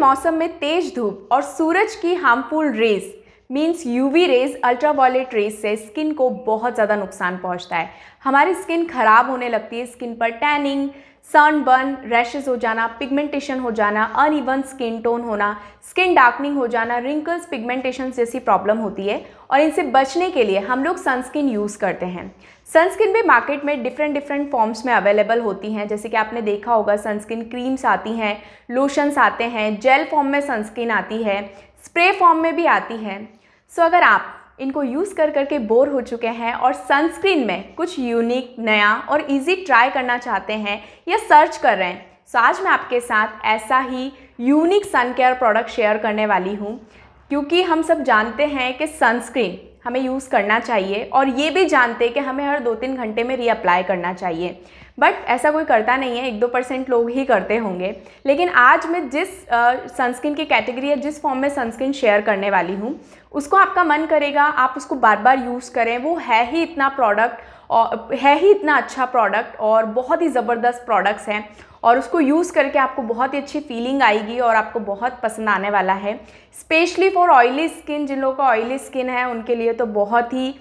मौसम में तेज धूप और सूरज की harmful rays means UV rays ultraviolet rays से स्किन को बहुत ज़्यादा नुकसान पहुंचता है हमारी स्किन खराब होने लगती है स्किन पर टैनिंग सनबर्न रैशेज हो जाना पिगमेंटेशन हो जाना अनइवन स्किन टोन होना स्किन डार्कनिंग हो जाना रिंकल्स पिगमेंटेशन जैसी प्रॉब्लम होती है और इनसे बचने के लिए हम लोग सनस्किन यूज़ करते हैं सनस्क्रीन भी मार्केट में डिफरेंट डिफरेंट फॉर्म्स में अवेलेबल होती हैं जैसे कि आपने देखा होगा सनस्क्रीन क्रीम्स आती हैं लोशंस आते हैं जेल फॉर्म में सनस्क्रीन आती है स्प्रे फॉर्म में भी आती है सो so, अगर आप इनको यूज़ कर करके बोर हो चुके हैं और सनस्क्रीन में कुछ यूनिक नया और इजी ट्राई करना चाहते हैं या सर्च कर रहे हैं सो so, आज मैं आपके साथ ऐसा ही unique sun care product share करने वाली हूँ क्योंकि हम सब जानते हैं कि सनस्क्रीन हमें यूज़ करना चाहिए और ये भी जानते हैं कि हमें हर दो तीन घंटे में रीअप्लाई करना चाहिए बट ऐसा कोई करता नहीं है एक दो परसेंट लोग ही करते होंगे लेकिन आज मैं जिस सनस्क्रीन की कैटेगरी या जिस फॉर्म में सनस्क्रीन शेयर करने वाली हूँ उसको आपका मन करेगा आप उसको बार बार यूज़ करें वो है ही इतना प्रोडक्ट और है ही इतना अच्छा प्रोडक्ट और बहुत ही ज़बरदस्त प्रोडक्ट्स हैं और उसको यूज़ करके आपको बहुत ही अच्छी फीलिंग आएगी और आपको बहुत पसंद आने वाला है स्पेशली फॉर ऑयली स्किन जिन लोगों का ऑयली स्किन है उनके लिए तो बहुत ही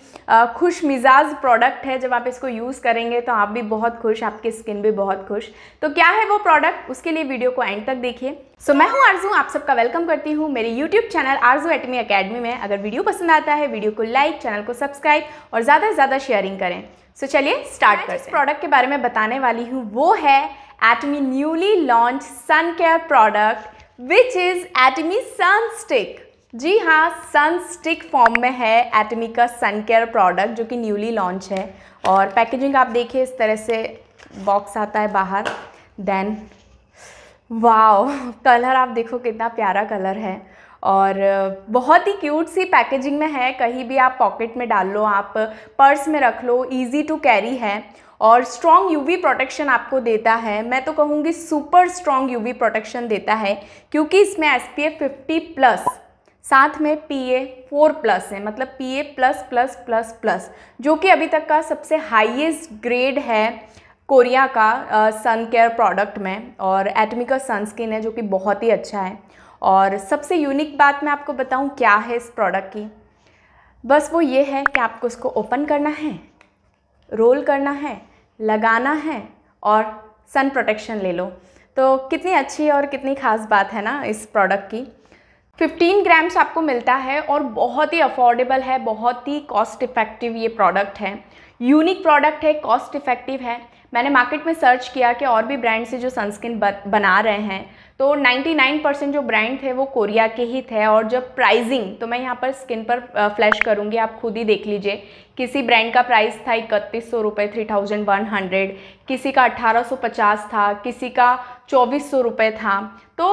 खुश मिजाज प्रोडक्ट है जब आप इसको यूज़ करेंगे तो आप भी बहुत खुश आपकी स्किन भी बहुत खुश तो क्या है वो प्रोडक्ट उसके लिए वीडियो को एंड तक देखिए सो so, मैं हूँ आरजू आप सबका वेलकम करती हूँ मेरे यूट्यूब चैनल आरजू एटमी अकेडमी में अगर वीडियो पसंद आता है वीडियो को लाइक चैनल को सब्सक्राइब और ज़्यादा से ज़्यादा शेयरिंग करें सो so, चलिए स्टार्ट करते हैं प्रोडक्ट के बारे में बताने वाली हूँ वो है Atomy newly launched sun care product which is Atomy Sun Stick. जी हाँ सन स्टिक फॉर्म में है एटमी का सन केयर प्रोडक्ट जो कि न्यूली लॉन्च है और पैकेजिंग आप देखिए इस तरह से बॉक्स आता है बाहर देन वाओ कलर आप देखो कितना प्यारा कलर है और बहुत ही क्यूट सी पैकेजिंग में है कहीं भी आप पॉकेट में डाल लो आप पर्स में रख लो इजी टू कैरी है और स्ट्रॉन्ग यूवी प्रोटेक्शन आपको देता है मैं तो कहूँगी सुपर स्ट्रॉन्ग यूवी प्रोटेक्शन देता है क्योंकि इसमें S P A fifty plus साथ में पी ए फोर प्लस है मतलब P A plus plus plus plus जो कि अभी तक का सबसे हाईएस्ट ग्रेड है कोरिया का सन केयर प्रोडक्ट में और एटमिका सनस्किन है जो कि बहुत ही अच्छा है और सबसे यूनिक बात मैं आपको बताऊं क्या है इस प्रोडक्ट की बस वो ये है कि आपको इसको ओपन करना है रोल करना है लगाना है और सन प्रोटेक्शन ले लो तो कितनी अच्छी और कितनी ख़ास बात है ना इस प्रोडक्ट की 15 ग्राम्स आपको मिलता है और बहुत ही अफोर्डेबल है बहुत ही कॉस्ट इफ़ेक्टिव ये प्रोडक्ट है यूनिक प्रोडक्ट है कॉस्ट इफ़ेक्टिव है मैंने मार्केट में सर्च किया कि और भी ब्रांड से जो सनस्क्रीन बना रहे हैं तो 99 परसेंट जो ब्रांड थे वो कोरिया के ही थे और जब प्राइजिंग तो मैं यहाँ पर स्किन पर फ्लैश करूँगी आप खुद ही देख लीजिए किसी ब्रांड का प्राइस था इकतीस सौ रुपये थ्री थाउजेंड वन हंड्रेड किसी का अट्ठारह सौ पचास था किसी का चौबीस सौ रुपये था तो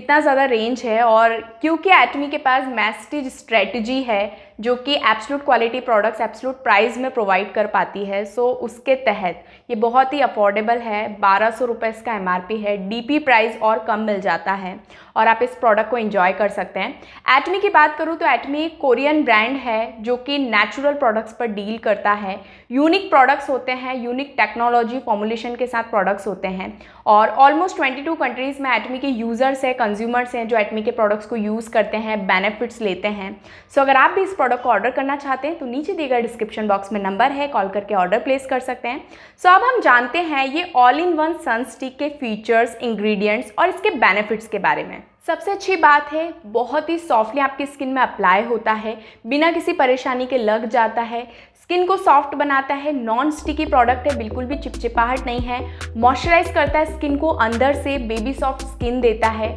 इतना ज़्यादा रेंज है और क्योंकि एटमी के पास मैस्टिज स्ट्रेटजी है जो कि absolute quality products absolute price में प्रोवाइड कर पाती है सो so, उसके तहत ये बहुत ही अफोर्डेबल है बारह सौ रुपये इसका एम है डी प्राइस और कम मिल जाता है और आप इस प्रोडक्ट को इन्जॉय कर सकते हैं एटमी की बात करूँ तो एटमी कोरियन ब्रांड है जो कि नेचुरल प्रोडक्ट्स पर डील करता है यूनिक प्रोडक्ट्स होते हैं यूनिक टेक्नोलॉजी फॉर्मुलेशन के साथ प्रोडक्ट्स होते हैं और ऑलमोस्ट टू कंट्रीज़ में एटमी के यूज़र्स हैं कंज्यूमर्स हैं जो एटमी के प्रोडक्ट्स को यूज़ करते हैं बेनिफिट्स लेते हैं सो so, अगर आप भी इस प्रोडक्ट को ऑर्डर करना चाहते हैं तो नीचे दिए गए डिस्क्रिप्शन बॉक्स में नंबर है कॉल करके ऑर्डर प्लेस कर सकते हैं सो so, अब हम जानते हैं ये all in one sun stick के फीचर्स इंग्रेडिएंट्स और इसके बेनिफिट्स के बारे में सबसे अच्छी बात है बहुत ही सॉफ्टली आपकी स्किन में अप्लाई होता है बिना किसी परेशानी के लग जाता है स्किन को सॉफ्ट बनाता है नॉन स्टिकी प्रोडक्ट है बिल्कुल भी चिपचिपाहट नहीं है मॉइस्चराइज करता है स्किन को अंदर से बेबी सॉफ्ट स्किन देता है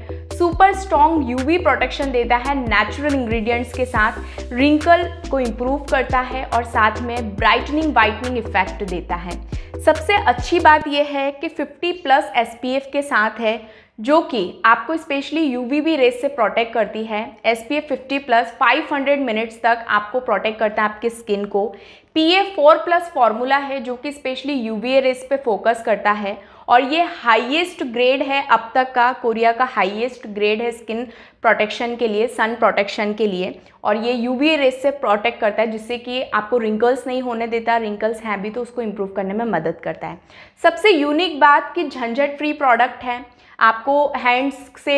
सुपर स्ट्रॉन्ग यूवी प्रोटेक्शन देता है नेचुरल इंग्रेडिएंट्स के साथ रिंकल को इम्प्रूव करता है और साथ में ब्राइटनिंग वाइटनिंग इफेक्ट देता है सबसे अच्छी बात यह है कि 50 प्लस एस के साथ है जो कि आपको स्पेशली यू वी रेस से प्रोटेक्ट करती है S P F fifty plus five hundred minutes तक आपको प्रोटेक्ट करता है आपकी स्किन को P A four plus formula है जो कि specially U V A rays पर फोकस करता है और ये हाईएस्ट ग्रेड है अब तक का कोरिया का हाईएस्ट ग्रेड है स्किन प्रोटेक्शन के लिए सन प्रोटेक्शन के लिए और ये यू रेस से प्रोटेक्ट करता है जिससे कि आपको रिंकल्स नहीं होने देता रिंकल्स हैं भी तो उसको इम्प्रूव करने में मदद करता है सबसे यूनिक बात कि झंझट फ्री प्रोडक्ट है आपको हैंड्स से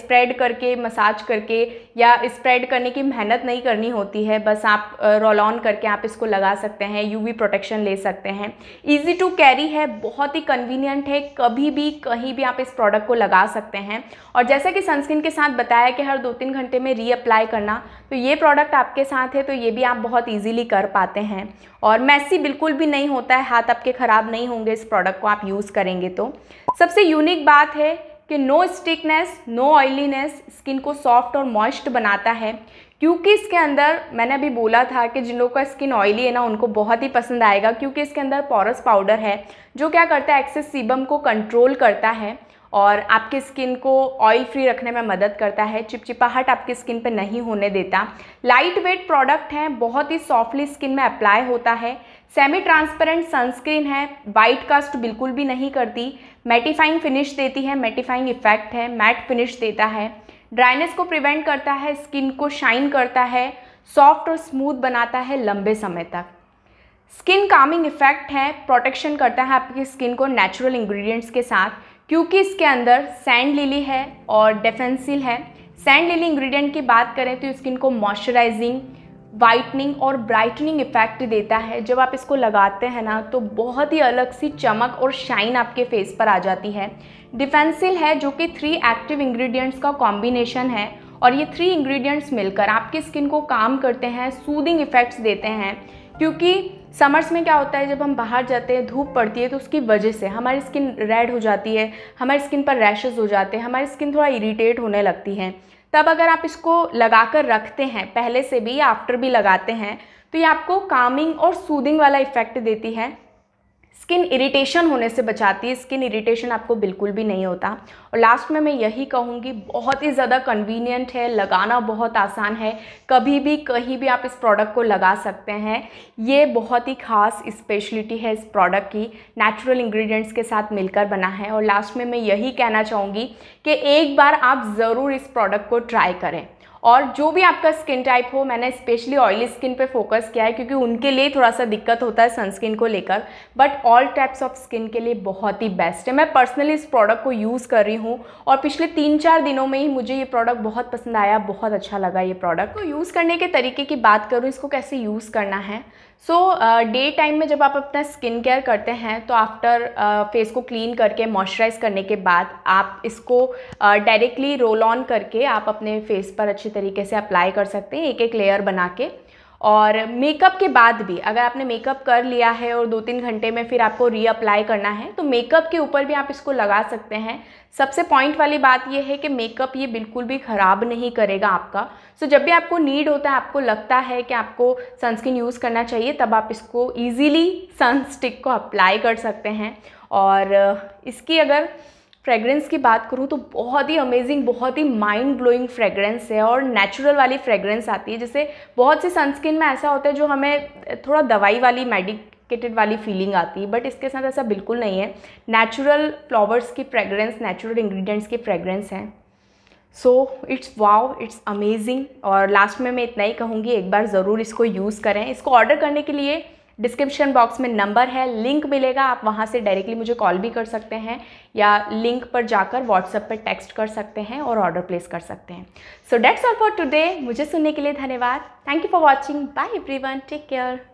स्प्रेड करके मसाज करके या स्प्रेड करने की मेहनत नहीं करनी होती है बस आप रोल ऑन करके आप इसको लगा सकते हैं यूवी प्रोटेक्शन ले सकते हैं ईजी टू कैरी है बहुत ही कन्वीनियंट है कभी भी कहीं भी आप इस प्रोडक्ट को लगा सकते हैं और जैसा कि सनस्क्रीन के साथ बताया कि हर दो तीन घंटे में रीअप्लाई करना तो ये प्रोडक्ट आपके साथ है तो ये भी आप बहुत ईजिली कर पाते हैं और मैसी बिल्कुल भी नहीं होता है हाथ आपके ख़राब नहीं होंगे इस प्रोडक्ट को आप यूज़ करेंगे तो सबसे यूनिक बात है है कि no stickiness no oiliness skin को सॉफ्ट और मॉइस्ट बनाता है क्योंकि इसके अंदर मैंने अभी बोला था कि जिन लोगों का स्किन ऑयली है ना उनको बहुत ही पसंद आएगा क्योंकि इसके अंदर पॉरस पाउडर है जो क्या करता है एक्सेस सीबम को कंट्रोल करता है और आपकी स्किन को ऑयल फ्री रखने में मदद करता है चिपचिपाहट आपकी स्किन पर नहीं होने देता लाइट वेट प्रोडक्ट हैं बहुत ही सॉफ्टली स्किन में अप्लाई होता है सेमी ट्रांसपेरेंट सनस्क्रीन है वाइट कास्ट बिल्कुल भी नहीं करती मैटिफाइंग फिनिश देती है मैटिफाइंग इफेक्ट है मैट फिनिश देता है ड्राइनेस को प्रिवेंट करता है स्किन को शाइन करता है सॉफ्ट और स्मूथ बनाता है लंबे समय तक स्किन कामिंग इफेक्ट है प्रोटेक्शन करता है आपकी स्किन को नेचुरल इंग्रेडिएंट्स के साथ क्योंकि इसके अंदर सैंड लिली है और डेफेंसिल है सैंड लिली इंग्रेडिएंट की बात करें तो स्किन को मॉइस्चराइजिंग वाइटनिंग और ब्राइटनिंग इफ़ेक्ट देता है जब आप इसको लगाते हैं ना तो बहुत ही अलग सी चमक और शाइन आपके फेस पर आ जाती है डिफेंसिल है जो कि थ्री एक्टिव इंग्रेडिएंट्स का कॉम्बिनेशन है और ये थ्री इंग्रेडिएंट्स मिलकर आपकी स्किन को काम करते हैं सूदिंग इफ़ेक्ट्स देते हैं क्योंकि समर्स में क्या होता है जब हम बाहर जाते हैं धूप पड़ती है तो उसकी वजह से हमारी स्किन रेड हो जाती है हमारी स्किन पर रैशेज़ हो जाते हैं हमारी स्किन थोड़ा इरीटेट होने लगती है तब अगर आप इसको लगा कर रखते हैं पहले से भी या आफ्टर भी लगाते हैं तो ये आपको कामिंग और सूदिंग वाला इफेक्ट देती है स्किन इरिटेशन होने से बचाती है स्किन इरिटेशन आपको बिल्कुल भी नहीं होता और लास्ट में मैं यही कहूँगी बहुत ही ज़्यादा कन्वीनियंट है लगाना बहुत आसान है कभी भी कहीं भी आप इस प्रोडक्ट को लगा सकते हैं ये बहुत ही खास स्पेशलिटी है इस प्रोडक्ट की नेचुरल इंग्रेडिएंट्स के साथ मिलकर बना है और लास्ट में मैं यही कहना चाहूँगी कि एक बार आप ज़रूर इस प्रोडक्ट को ट्राई करें और जो भी आपका स्किन टाइप हो मैंने स्पेशली ऑयली स्किन पे फोकस किया है क्योंकि उनके लिए थोड़ा सा दिक्कत होता है सनस्क्रीन को लेकर but all types of skin के लिए बहुत ही बेस्ट है मैं पर्सनली इस प्रोडक्ट को यूज़ कर रही हूँ और पिछले तीन चार दिनों में ही मुझे ये प्रोडक्ट बहुत पसंद आया बहुत अच्छा लगा ये प्रोडक्ट तो यूज़ करने के तरीके की बात करूँ इसको कैसे यूज़ करना है सो डे टाइम में जब आप अपना स्किन केयर करते हैं तो आफ्टर फेस uh, को क्लीन करके मॉइस्चराइज करने के बाद आप इसको डायरेक्टली रोल ऑन करके आप अपने फेस पर अच्छी तरीके से अप्लाई कर सकते हैं एक एक लेयर बना के और मेकअप के बाद भी अगर आपने मेकअप कर लिया है और दो तीन घंटे में फिर आपको रीअप्लाई करना है तो मेकअप के ऊपर भी आप इसको लगा सकते हैं सबसे पॉइंट वाली बात यह है कि मेकअप ये बिल्कुल भी ख़राब नहीं करेगा आपका सो so, जब भी आपको नीड होता है आपको लगता है कि आपको सनस्क्रीन यूज़ करना चाहिए तब आप इसको ईजीली सनस्टिक को अप्लाई कर सकते हैं और इसकी अगर फ्रेगरेंस की बात करूँ तो बहुत ही अमेजिंग बहुत ही माइंड ब्लोइंग फ्रेगरेंस है और नेचुरल वाली फ्रेगरेंस आती है जैसे बहुत सी सनस्किन में ऐसा होता है जो हमें थोड़ा दवाई वाली केटेड वाली फीलिंग आती है बट इसके साथ ऐसा बिल्कुल नहीं है नेचुरल फ्लावर्स की फ्रेगरेंस नेचुरल इंग्रेडिएंट्स की फ्रेगरेंस है so it's wow it's amazing और लास्ट में मैं इतना ही कहूँगी एक बार ज़रूर इसको यूज़ करें इसको ऑर्डर करने के लिए डिस्क्रिप्शन बॉक्स में नंबर है लिंक मिलेगा आप वहाँ से डायरेक्टली मुझे कॉल भी कर सकते हैं या लिंक पर जाकर व्हाट्सएप पर टेक्स्ट कर सकते हैं और ऑर्डर प्लेस कर सकते हैं so that's all for today मुझे सुनने के लिए धन्यवाद thank you for watching bye every take care